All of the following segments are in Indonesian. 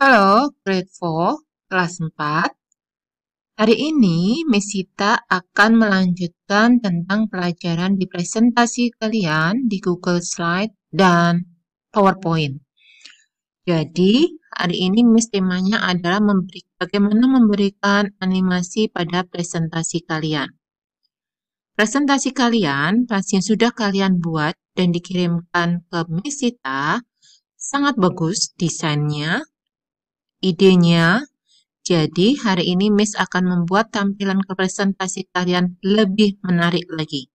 Halo, grade 4, kelas 4. Hari ini, Mesita akan melanjutkan tentang pelajaran di presentasi kalian di Google Slide dan PowerPoint. Jadi, Hari ini mis temanya adalah memberi, bagaimana memberikan animasi pada presentasi kalian. Presentasi kalian, pasti sudah kalian buat dan dikirimkan ke Miss sangat bagus desainnya, idenya. Jadi hari ini Miss akan membuat tampilan ke presentasi kalian lebih menarik lagi.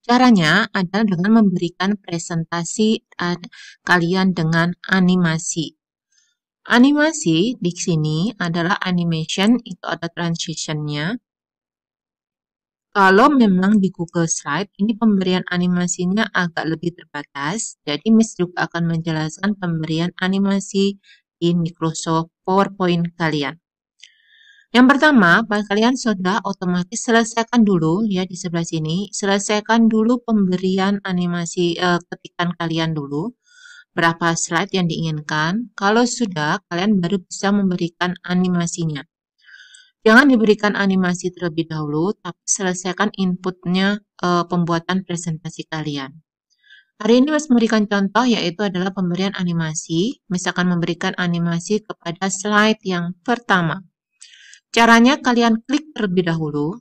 Caranya adalah dengan memberikan presentasi eh, kalian dengan animasi. Animasi di sini adalah animation, itu ada transitionnya. Kalau memang di Google Slide, ini pemberian animasinya agak lebih terbatas, jadi Miss juga akan menjelaskan pemberian animasi di Microsoft PowerPoint kalian. Yang pertama, kalian sudah otomatis selesaikan dulu ya di sebelah sini, selesaikan dulu pemberian animasi eh, ketikan kalian dulu. Berapa slide yang diinginkan? Kalau sudah, kalian baru bisa memberikan animasinya. Jangan diberikan animasi terlebih dahulu, tapi selesaikan inputnya e, pembuatan presentasi kalian. Hari ini Mas memberikan contoh yaitu adalah pemberian animasi, misalkan memberikan animasi kepada slide yang pertama. Caranya kalian klik terlebih dahulu,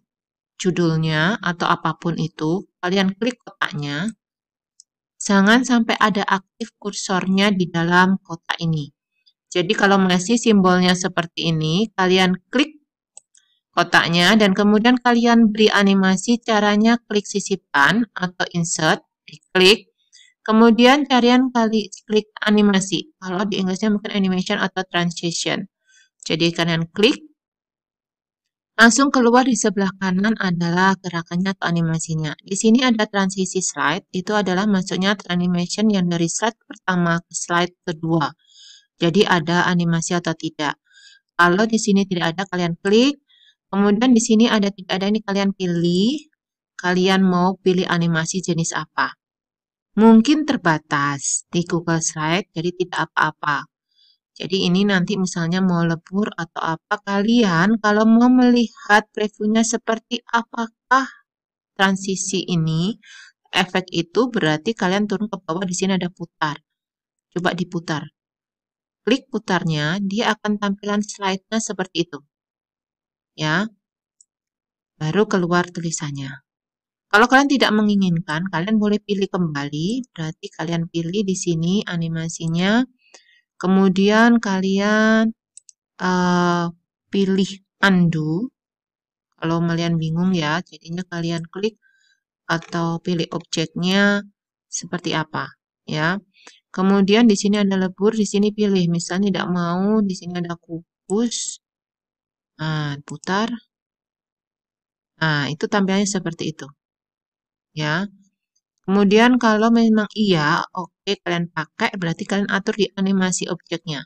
judulnya atau apapun itu, kalian klik kotaknya. Jangan sampai ada aktif kursornya di dalam kotak ini. Jadi kalau masih simbolnya seperti ini, kalian klik kotaknya dan kemudian kalian beri animasi caranya klik sisipan atau insert, diklik. Kemudian kalian kali klik animasi. Kalau di Inggrisnya mungkin animation atau transition. Jadi kalian klik Langsung keluar di sebelah kanan adalah gerakannya atau animasinya. Di sini ada transisi slide, itu adalah masuknya animation yang dari slide pertama ke slide kedua. Jadi ada animasi atau tidak. Kalau di sini tidak ada, kalian klik. Kemudian di sini ada tidak ada, ini kalian pilih. Kalian mau pilih animasi jenis apa. Mungkin terbatas di Google Slide, jadi tidak apa-apa. Jadi ini nanti misalnya mau lebur atau apa kalian kalau mau melihat previewnya seperti apakah transisi ini efek itu berarti kalian turun ke bawah di sini ada putar. Coba diputar. Klik putarnya, dia akan tampilan slide-nya seperti itu. Ya. Baru keluar tulisannya. Kalau kalian tidak menginginkan, kalian boleh pilih kembali. Berarti kalian pilih di sini animasinya Kemudian kalian uh, pilih undo. Kalau kalian bingung ya, jadinya kalian klik atau pilih objeknya seperti apa ya. Kemudian di sini ada lebur, di sini pilih misalnya tidak mau, di sini ada kubus. Nah, putar. Nah, itu tampilannya seperti itu. Ya. Kemudian kalau memang iya, oke Oke, kalian pakai berarti kalian atur di animasi objeknya.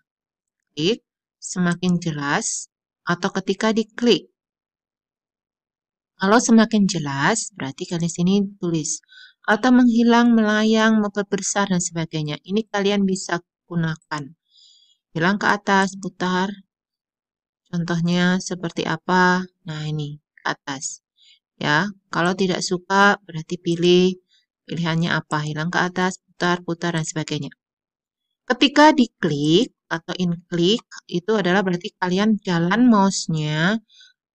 Klik, semakin jelas, atau ketika diklik. Kalau semakin jelas, berarti kalian sini tulis. Atau menghilang, melayang, memperbesar, dan sebagainya. Ini kalian bisa gunakan. Hilang ke atas, putar. Contohnya seperti apa? Nah, ini ke atas. Ya, kalau tidak suka berarti pilih pilihannya apa? Hilang ke atas, putar-putar dan sebagainya. Ketika diklik atau in-klik itu adalah berarti kalian jalan mouse-nya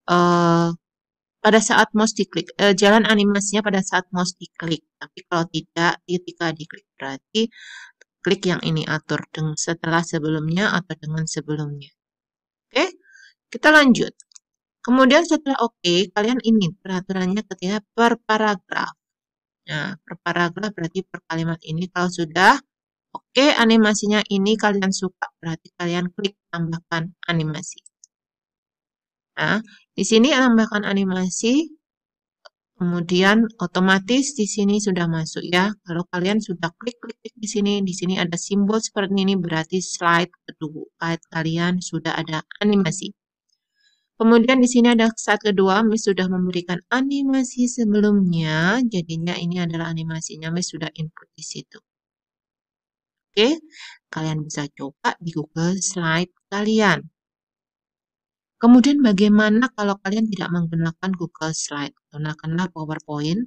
uh, pada saat mouse diklik, uh, jalan animasinya pada saat mouse diklik. Tapi kalau tidak, ketika diklik berarti klik yang ini atur dengan setelah sebelumnya atau dengan sebelumnya. Oke, okay? kita lanjut. Kemudian setelah oke, okay, kalian ini peraturannya ketika per paragraf. Nah, per paragraf berarti per kalimat ini kalau sudah oke okay, animasinya ini kalian suka, berarti kalian klik tambahkan animasi. Nah, di sini tambahkan animasi, kemudian otomatis di sini sudah masuk ya. Kalau kalian sudah klik-klik di sini, di sini ada simbol seperti ini berarti slide kedua, kalian sudah ada animasi. Kemudian di sini ada saat kedua, Miss sudah memberikan animasi sebelumnya, jadinya ini adalah animasinya Miss sudah input di situ. Oke, kalian bisa coba di Google Slide kalian. Kemudian bagaimana kalau kalian tidak menggunakan Google Slide? Gunakanlah PowerPoint.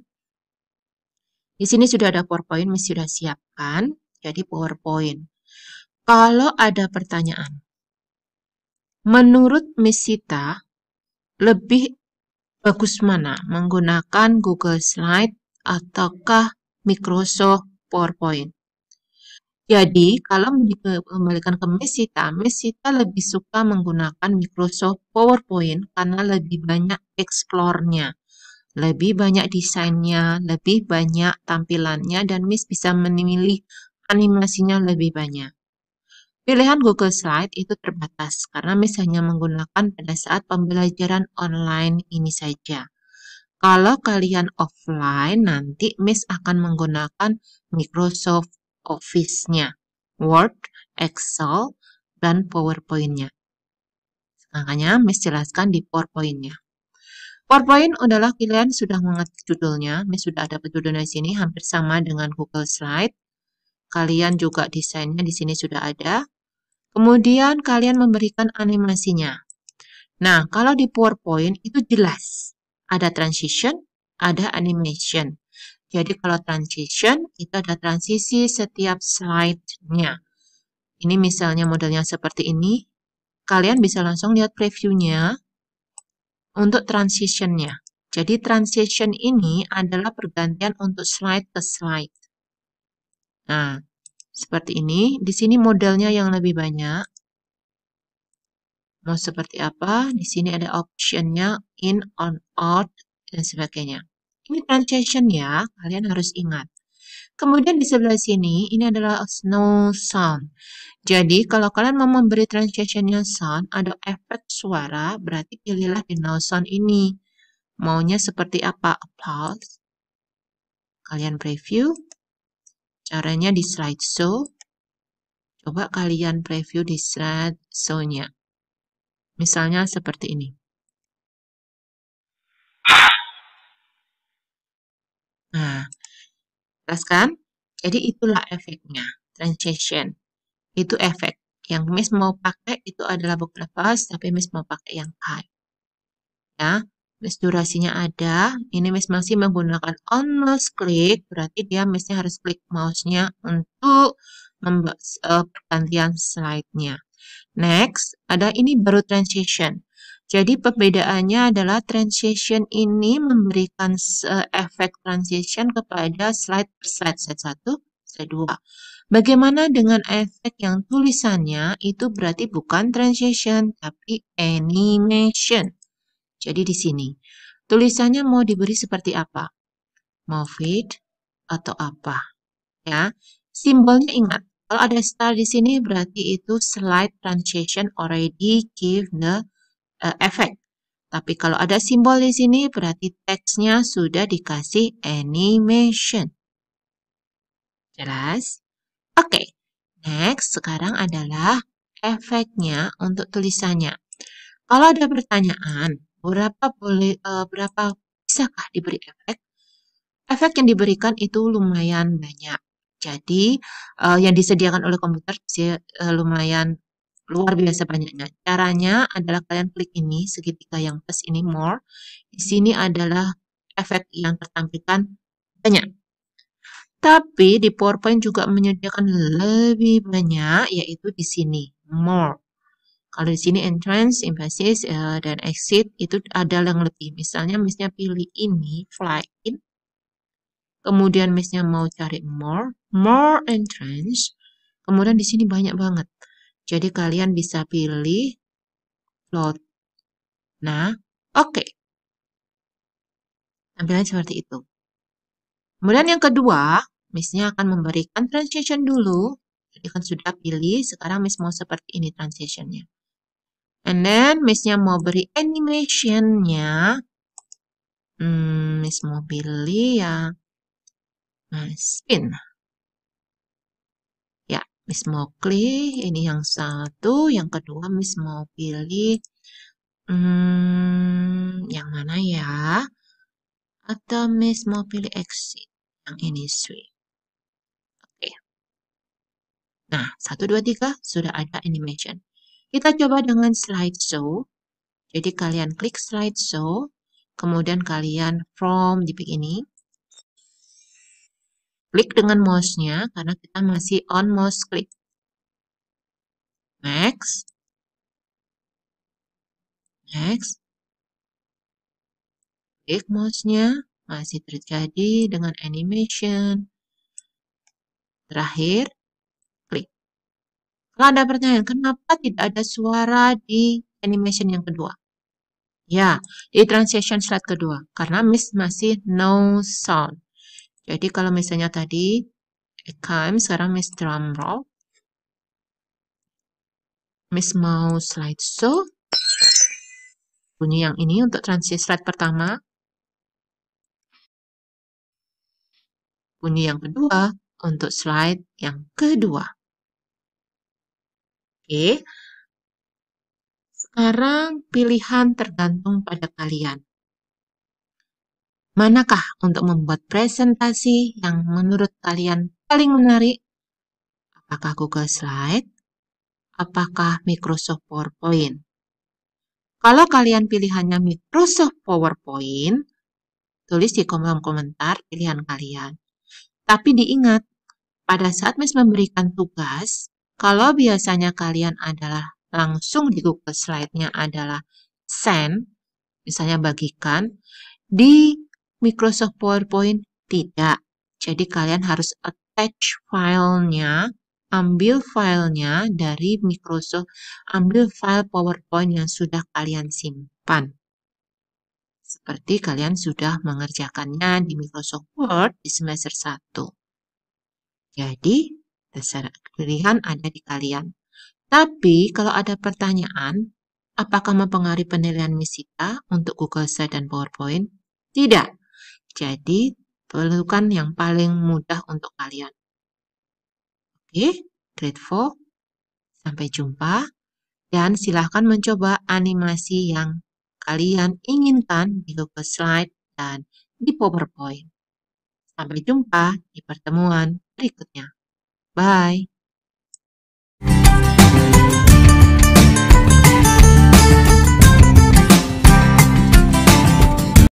Di sini sudah ada PowerPoint, Miss sudah siapkan, jadi PowerPoint. Kalau ada pertanyaan, Menurut Miss Sita, lebih bagus mana, menggunakan Google Slide ataukah Microsoft PowerPoint. Jadi, kalau dikembalikan ke Mesita, Mesita lebih suka menggunakan Microsoft PowerPoint karena lebih banyak explore-nya, lebih banyak desainnya, lebih banyak tampilannya, dan Miss bisa memilih animasinya lebih banyak. Pilihan Google Slide itu terbatas karena misalnya menggunakan pada saat pembelajaran online ini saja. Kalau kalian offline, nanti Miss akan menggunakan Microsoft Office-nya, Word, Excel, dan PowerPoint-nya. Makanya Miss jelaskan di PowerPoint-nya. PowerPoint adalah kalian sudah mengerti judulnya. Miss sudah ada judulnya di sini, hampir sama dengan Google Slide. Kalian juga desainnya di sini sudah ada. Kemudian kalian memberikan animasinya. Nah, kalau di PowerPoint itu jelas. Ada transition, ada animation. Jadi kalau transition, itu ada transisi setiap slide-nya. Ini misalnya modelnya seperti ini. Kalian bisa langsung lihat preview-nya untuk transition-nya. Jadi transition ini adalah pergantian untuk slide ke slide. Nah, seperti ini. Di sini modelnya yang lebih banyak. Mau seperti apa? Di sini ada optionnya in, on, out, dan sebagainya. Ini transition ya, kalian harus ingat. Kemudian di sebelah sini, ini adalah snow sound. Jadi, kalau kalian mau memberi yang sound, ada efek suara, berarti pilihlah di no sound ini. Maunya seperti apa? Pause. Kalian preview. Caranya di slide show. Coba kalian preview di show nya Misalnya seperti ini. Nah, jelas kan? Jadi itulah efeknya, transition. Itu efek. Yang Miss mau pakai itu adalah beberapa, tapi Miss mau pakai yang high. Ya, Miss durasinya ada, ini Miss masih menggunakan on mouse click, berarti dia Missnya harus klik mouse-nya untuk membuat uh, eh, pergantian slide-nya. Next, ada ini baru transition. Jadi perbedaannya adalah transition ini memberikan eh, efek transition kepada slide per slide, slide 1, slide 2. Bagaimana dengan efek yang tulisannya itu berarti bukan transition tapi animation. Jadi di sini, tulisannya mau diberi seperti apa? Mau fit atau apa? Ya, simbolnya ingat. Kalau ada star di sini berarti itu slide transition already give the uh, effect. Tapi kalau ada simbol di sini berarti teksnya sudah dikasih animation. Jelas? Oke, okay. next sekarang adalah efeknya untuk tulisannya. Kalau ada pertanyaan, Berapa boleh uh, berapa bisakah diberi efek? Efek yang diberikan itu lumayan banyak. Jadi uh, yang disediakan oleh komputer uh, lumayan luar biasa banyaknya. Caranya adalah kalian klik ini segitiga yang plus ini more. Di sini adalah efek yang tertampilkan banyak. Tapi di PowerPoint juga menyediakan lebih banyak yaitu di sini more. Kalau di sini entrance, emphasis, uh, eh, dan exit itu ada yang lebih. Misalnya misalnya pilih ini, fly in. Kemudian misalnya mau cari more, more entrance. Kemudian di sini banyak banget. Jadi kalian bisa pilih float. Nah, oke. Okay. Tampilan seperti itu. Kemudian yang kedua, misalnya akan memberikan transition dulu. Jadi kan sudah pilih, sekarang miss mau seperti ini transitionnya. And then Miss-nya mau beri animation-nya. Hmm, Miss ya, Nah, spin. Ya, Miss mau klik. Ini yang satu. Yang kedua Miss mau pilih. Hmm, yang mana ya? Atau Miss mau pilih exit. Yang ini sweet. Oke. Nah, satu dua tiga Sudah ada animation. Kita coba dengan slideshow. Jadi kalian klik slideshow, kemudian kalian from di ini. Klik dengan mouse-nya karena kita masih on mouse klik. Next. Next. Klik mouse-nya, masih terjadi dengan animation. Terakhir, kalau ada pertanyaan, kenapa tidak ada suara di animation yang kedua? Ya, di transition slide kedua. Karena Miss masih no sound. Jadi kalau misalnya tadi time, sekarang Miss drum roll. Miss mau slide show Bunyi yang ini untuk transition slide pertama. Bunyi yang kedua untuk slide yang kedua. Oke. Sekarang pilihan tergantung pada kalian. Manakah untuk membuat presentasi yang menurut kalian paling menarik? Apakah Google Slide? Apakah Microsoft PowerPoint? Kalau kalian pilihannya Microsoft PowerPoint, tulis di kolom komentar pilihan kalian. Tapi diingat, pada saat Miss memberikan tugas, kalau biasanya kalian adalah langsung di Google Slide-nya adalah send, misalnya bagikan, di Microsoft PowerPoint tidak. Jadi kalian harus attach filenya, ambil filenya dari Microsoft, ambil file PowerPoint yang sudah kalian simpan. Seperti kalian sudah mengerjakannya di Microsoft Word di semester 1. Jadi, Dasar pilihan ada di kalian. Tapi kalau ada pertanyaan, apakah mempengaruhi penilaian misita untuk Google Slide dan PowerPoint? Tidak. Jadi, perlukan yang paling mudah untuk kalian. Oke, grade 4. Sampai jumpa. Dan silahkan mencoba animasi yang kalian inginkan di Google Slide dan di PowerPoint. Sampai jumpa di pertemuan berikutnya. Bye.